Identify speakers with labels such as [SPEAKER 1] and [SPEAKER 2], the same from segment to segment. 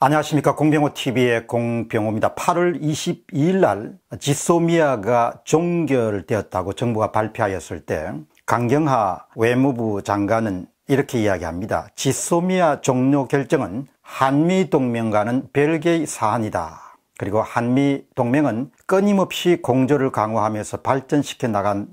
[SPEAKER 1] 안녕하십니까 공병호TV의 공병호입니다 8월 22일 날 지소미아가 종결되었다고 정부가 발표하였을 때 강경하 외무부 장관은 이렇게 이야기합니다 지소미아 종료 결정은 한미동맹과는 별개의 사안이다 그리고 한미동맹은 끊임없이 공조를 강화하면서 발전시켜 나가는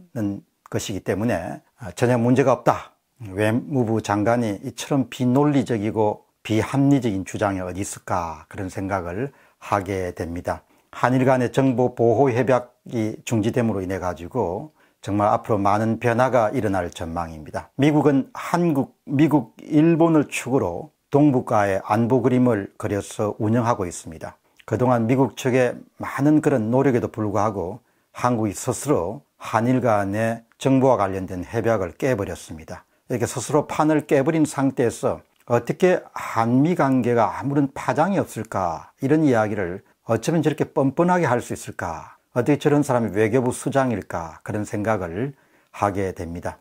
[SPEAKER 1] 것이기 때문에 전혀 문제가 없다 외무부 장관이 이처럼 비논리적이고 비합리적인 주장이 어디 있을까 그런 생각을 하게 됩니다. 한일 간의 정보 보호 협약이 중지됨으로 인해 가지고 정말 앞으로 많은 변화가 일어날 전망입니다. 미국은 한국, 미국, 일본을 축으로 동북아의 안보 그림을 그려서 운영하고 있습니다. 그동안 미국 측의 많은 그런 노력에도 불구하고 한국이 스스로 한일 간의 정보와 관련된 협약을 깨버렸습니다. 이렇게 스스로 판을 깨버린 상태에서 어떻게 한미 관계가 아무런 파장이 없을까 이런 이야기를 어쩌면 저렇게 뻔뻔하게 할 수 있을까 어떻게 저런 사람이 외교부 수장일까 그런 생각을 하게 됩니다.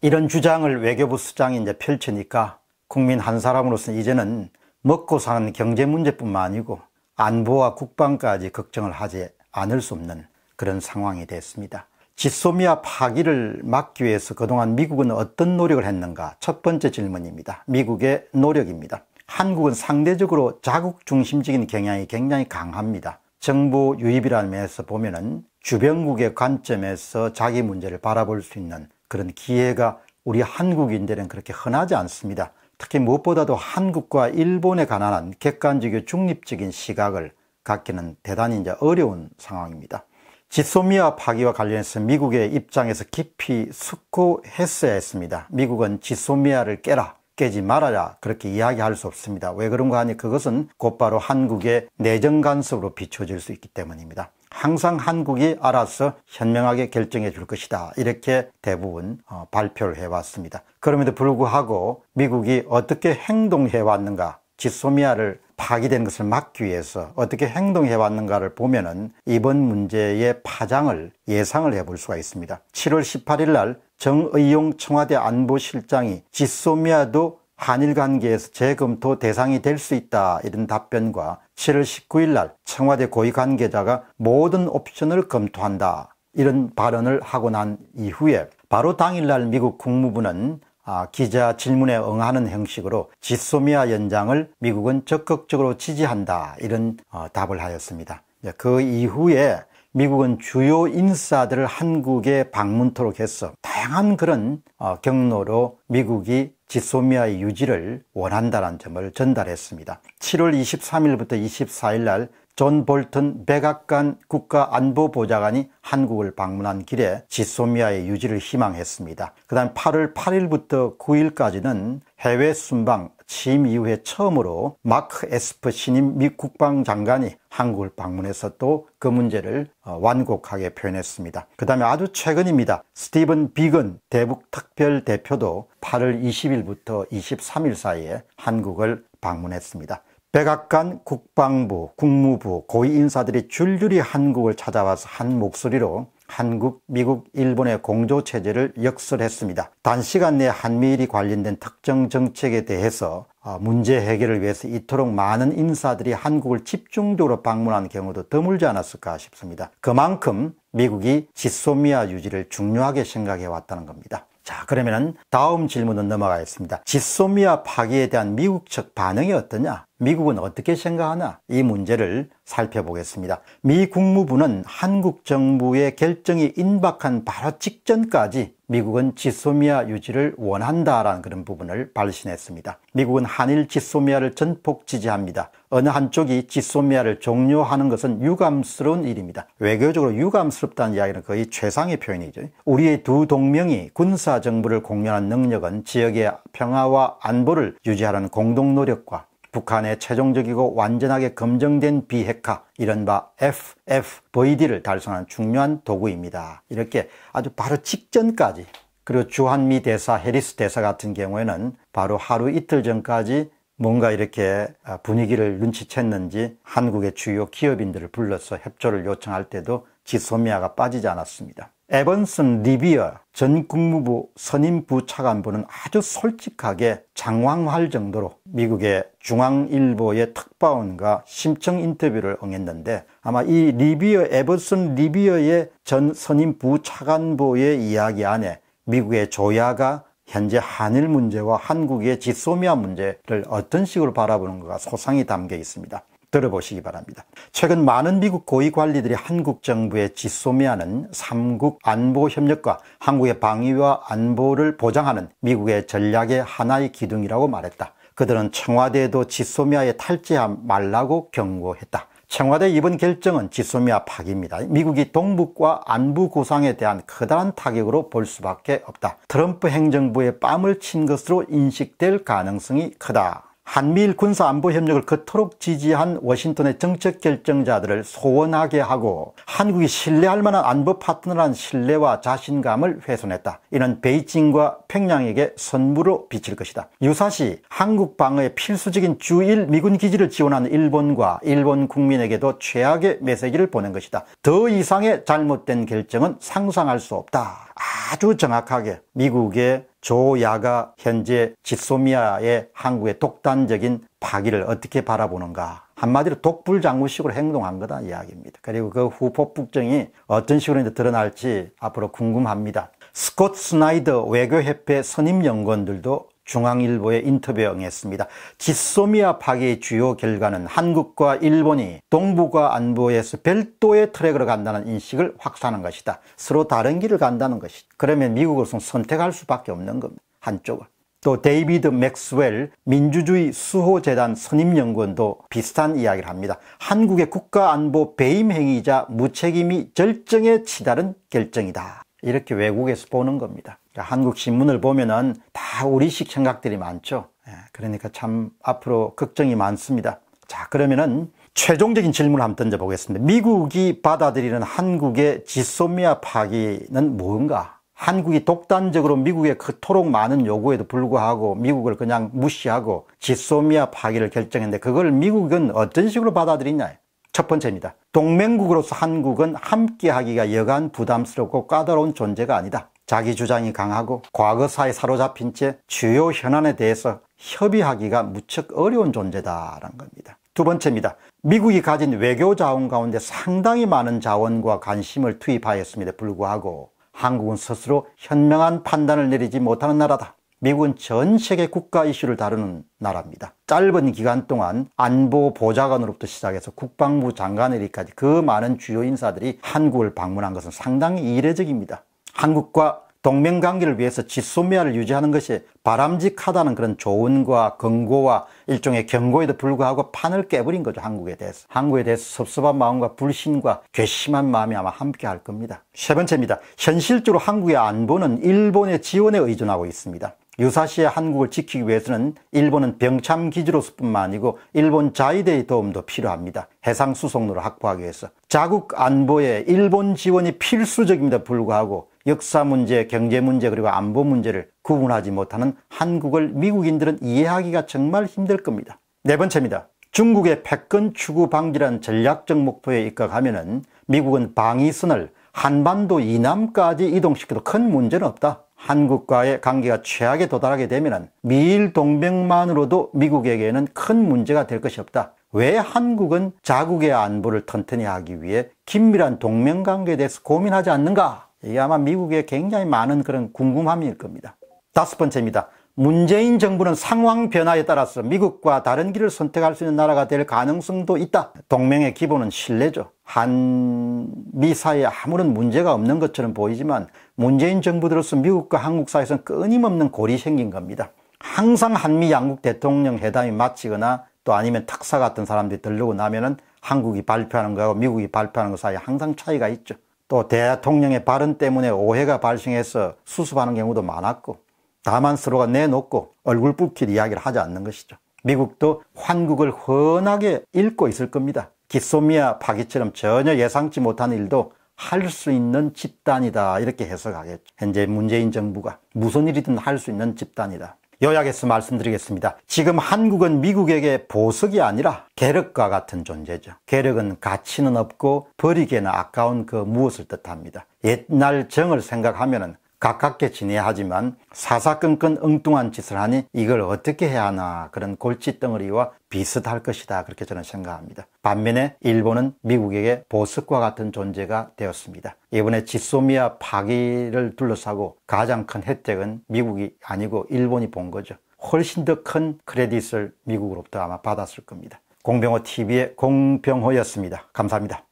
[SPEAKER 1] 이런 주장을 외교부 수장이 이제 펼치니까 국민 한사람으로서 이제는 먹고 사는 경제 문제뿐만 아니고 안보와 국방까지 걱정을 하지 않을 수 없는 그런 상황이 됐습니다. 지소미아 파기를 막기 위해서 그동안 미국은 어떤 노력을 했는가? 첫 번째 질문입니다. 미국의 노력입니다. 한국은 상대적으로 자국 중심적인 경향이 굉장히 강합니다. 정부 유입이라는 면에서 보면은 주변국의 관점에서 자기 문제를 바라볼 수 있는 그런 기회가 우리 한국인들은 그렇게 흔하지 않습니다. 특히 무엇보다도 한국과 일본에 관한 객관적이고 중립적인 시각을 갖기는 대단히 이제 어려운 상황입니다. 지소미아 파기와 관련해서 미국의 입장에서 깊이 숙고했어야 했습니다. 미국은 지소미아를 깨라 깨지 말아라 그렇게 이야기할 수 없습니다. 왜 그런가 하니 그것은 곧바로 한국의 내정 간섭으로 비춰질 수 있기 때문입니다. 항상 한국이 알아서 현명하게 결정해 줄 것이다 이렇게 대부분 어, 발표를 해왔습니다. 그럼에도 불구하고 미국이 어떻게 행동해 왔는가 지소미아를 파기된 것을 막기 위해서 어떻게 행동해 왔는가를 보면은 이번 문제의 파장을 예상을 해볼 수가 있습니다. 7월 18일 날 정의용 청와대 안보실장이 지소미아도 한일 관계에서 재검토 대상이 될 수 있다 이런 답변과 7월 19일 날 청와대 고위 관계자가 모든 옵션을 검토한다 이런 발언을 하고 난 이후에 바로 당일날 미국 국무부는 아, 기자 질문에 응하는 형식으로 지소미아 연장을 미국은 적극적으로 지지한다 이런 어, 답을 하였습니다. 예, 그 이후에 미국은 주요 인사들을 한국에 방문토록 해서 다양한 그런 어, 경로로 미국이 지소미아의 유지를 원한다는 점을 전달했습니다. 7월 23일부터 24일 날존 볼튼 백악관 국가안보보좌관이 한국을 방문한 길에 지소미아의 유지를 희망했습니다. 그 다음 8월 8일부터 9일까지는 해외 순방 취임 이후에 처음으로 마크 에스프 신임 미 국방장관이 한국을 방문해서 또 그 문제를 어, 완곡하게 표현했습니다. 그 다음에 아주 최근입니다. 스티븐 비건 대북 특별 대표도 8월 20일부터 23일 사이에 한국을 방문했습니다. 백악관 국방부, 국무부, 고위 인사들이 줄줄이 한국을 찾아와서 한 목소리로 한국, 미국, 일본의 공조체제를 역설했습니다. 단시간 내에 한미일이 관련된 특정 정책에 대해서 어, 문제 해결을 위해서 이토록 많은 인사들이 한국을 집중적으로 방문한 경우도 드물지 않았을까 싶습니다. 그만큼 미국이 지소미아 유지를 중요하게 생각해 왔다는 겁니다. 자, 그러면은 다음 질문은 넘어가겠습니다. 지소미아 파기에 대한 미국 측 반응이 어떠냐? 미국은 어떻게 생각하나 이 문제를 살펴보겠습니다. 미 국무부는 한국 정부의 결정이 임박한 바로 직전까지 미국은 지소미아 유지를 원한다라는 그런 부분을 발신했습니다. 미국은 한일 지소미아를 전폭 지지합니다. 어느 한쪽이 지소미아를 종료하는 것은 유감스러운 일입니다. 외교적으로 유감스럽다는 이야기는 거의 최상의 표현이죠. 우리의 두 동명이 군사정부를 공유하는 능력은 지역의 평화와 안보를 유지하는 공동노력과 북한의 최종적이고 완전하게 검증된 비핵화, 이른바 FFVD를 달성한 중요한 도구입니다. 이렇게 아주 바로 직전까지 그리고 주한미 대사, 해리스 대사 같은 경우에는 바로 하루 이틀 전까지 뭔가 이렇게 아, 분위기를 눈치챘는지 한국의 주요 기업인들을 불러서 협조를 요청할 때도 지소미아가 빠지지 않았습니다. 에번슨 리비어 전 국무부 선임 부차관부는 아주 솔직하게 장황할 정도로 미국의 중앙일보의 특파원과 심층 인터뷰를 응했는데 아마 이 리비어 에버슨 리비어의 전 선임 부차관부의 이야기 안에 미국의 조야가 현재 한일 문제와 한국의 지소미아 문제를 어떤 식으로 바라보는가가 소상히 담겨 있습니다. 들어보시기 바랍니다. 최근 많은 미국 고위 관리들이 한국 정부에 지소미하는3국 안보 협력과 한국의 방위와 안보를 보장하는 미국의 전략의 하나의 기둥이라고 말했다. 그들은 청와대에도 지소미아에 탈지하 말라고 경고했다. 청와대 이번 결정은 지소미아 파기입니다. 미국이 동북과 안보 구상에 대한 커다란 타격으로 볼 수밖에 없다. 트럼프 행정부의 뺨을 친 것으로 인식될 가능성이 크다. 한미일 군사안보협력을 그토록 지지한 워싱턴의 정책 결정자들을 소원하게 하고 한국이 신뢰할 만한 안보 파트너란 신뢰와 자신감을 훼손했다. 이는 베이징과 평양에게 선물로 비칠 것이다. 유사시 한국 방어의 필수적인 주일 미군 기지를 지원한 일본과 일본 국민에게도 최악의 메시지를 보낸 것이다. 더 이상의 잘못된 결정은 상상할 수 없다. 아주 정확하게 미국의 조야가 현재 지소미아의 한국의 독단적인 파기를 어떻게 바라보는가 한마디로 독불장군식으로 행동한 거다 이야기입니다. 그리고 그 후폭북정이 어떤 식으로 이제 드러날지 앞으로 궁금합니다. 스콧 스나이더 외교협회 선임연구원들도 중앙일보의 인터뷰에 응했습니다. 지소미아 파괴의 주요 결과는 한국과 일본이 동북아 안보에서 별도의 트랙으로 간다는 인식을 확산한 것이다. 서로 다른 길을 간다는 것이다. 그러면 미국을 선택할 수밖에 없는 겁니다. 한쪽을. 또 데이비드 맥스웰 민주주의 수호재단 선임연구원도 비슷한 이야기를 합니다. 한국의 국가안보 배임행위자 무책임이 절정에 치달은 결정이다. 이렇게 외국에서 보는 겁니다. 그러니까 한국 신문을 보면은 다 우리식 생각들이 많죠. 예, 그러니까 참 앞으로 걱정이 많습니다. 자, 그러면은 최종적인 질문을 한번 던져보겠습니다. 미국이 받아들이는 한국의 지소미아 파기는 뭔가? 한국이 독단적으로 미국의 그토록 많은 요구에도 불구하고 미국을 그냥 무시하고 지소미아 파기를 결정했는데 그걸 미국은 어떤 식으로 받아들이냐? 첫 번째입니다. 동맹국으로서 한국은 함께하기가 여간 부담스럽고 까다로운 존재가 아니다. 자기 주장이 강하고 과거사에 사로잡힌 채 주요 현안에 대해서 협의하기가 무척 어려운 존재다라는 겁니다. 두 번째입니다. 미국이 가진 외교 자원 가운데 상당히 많은 자원과 관심을 투입하였음에도 불구하고 한국은 스스로 현명한 판단을 내리지 못하는 나라다. 미국은 전 세계 국가 이슈를 다루는 나라입니다. 짧은 기간 동안 안보 보좌관으로부터 시작해서 국방부 장관에까지 그 많은 주요 인사들이 한국을 방문한 것은 상당히 이례적입니다. 한국과 동맹관계를 위해서 지소미아를 유지하는 것이 바람직하다는 그런 조언과 권고와 일종의 경고에도 불구하고 판을 깨버린 거죠 한국에 대해서 한국에 대해서 섭섭한 마음과 불신과 괘씸한 마음이 아마 함께 할 겁니다 세 번째입니다 현실적으로 한국의 안보는 일본의 지원에 의존하고 있습니다 유사시에 한국을 지키기 위해서는 일본은 병참기지로서 뿐만 아니고 일본 자위대의 도움도 필요합니다. 해상수송로를 확보하기 위해서. 자국 안보에 일본 지원이 필수적입니다 불구하고 역사 문제, 경제 문제, 그리고 안보 문제를 구분하지 못하는 한국을 미국인들은 이해하기가 정말 힘들 겁니다. 네 번째입니다. 중국의 패권 추구 방지란 전략적 목표에 입각하면 미국은 방위선을 한반도 이남까지 이동시켜도 큰 문제는 없다. 한국과의 관계가 최악에 도달하게 되면 미일 동맹만으로도 미국에게는 큰 문제가 될 것이 없다. 왜 한국은 자국의 안보를 튼튼히 하기 위해 긴밀한 동맹관계에 대해서 고민하지 않는가? 이게 아마 미국에 굉장히 많은 그런 궁금함일 겁니다. 다섯 번째입니다. 문재인 정부는 상황 변화에 따라서 미국과 다른 길을 선택할 수 있는 나라가 될 가능성도 있다. 동맹의 기본은 신뢰죠. 한미 사이에 아무런 문제가 없는 것처럼 보이지만 문재인 정부 들로서 미국과 한국 사이에서는 끊임없는 골이 생긴 겁니다. 항상 한미 양국 대통령 회담이 마치거나 또 아니면 특사 같은 사람들이 들르고 나면은 한국이 발표하는 거하고 미국이 발표하는 거 사이에 항상 차이가 있죠. 또 대통령의 발언 때문에 오해가 발생해서 수습하는 경우도 많았고 다만 서로가 내놓고 얼굴 붉힐 이야기를 하지 않는 것이죠. 미국도 환국을 훤하게 읽고 있을 겁니다. 기소미아 파기처럼 전혀 예상치 못한 일도 할 수 있는 집단이다 이렇게 해석하겠죠. 현재 문재인 정부가 무슨 일이든 할 수 있는 집단이다. 요약해서 말씀드리겠습니다. 지금 한국은 미국에게 보석이 아니라 계륵과 같은 존재죠. 계륵은 가치는 없고 버리기에는 아까운 그 무엇을 뜻합니다. 옛날 정을 생각하면 가깝게 지내야 하지만 사사건건 엉뚱한 짓을 하니 이걸 어떻게 해야 하나 그런 골칫덩어리와 비슷할 것이다 그렇게 저는 생각합니다. 반면에 일본은 미국에게 보석과 같은 존재가 되었습니다. 이번에 지소미아 파기를 둘러싸고 가장 큰 혜택은 미국이 아니고 일본이 본 거죠. 훨씬 더 큰 크레딧을 미국으로부터 아마 받았을 겁니다. 공병호 TV의 공병호였습니다. 감사합니다.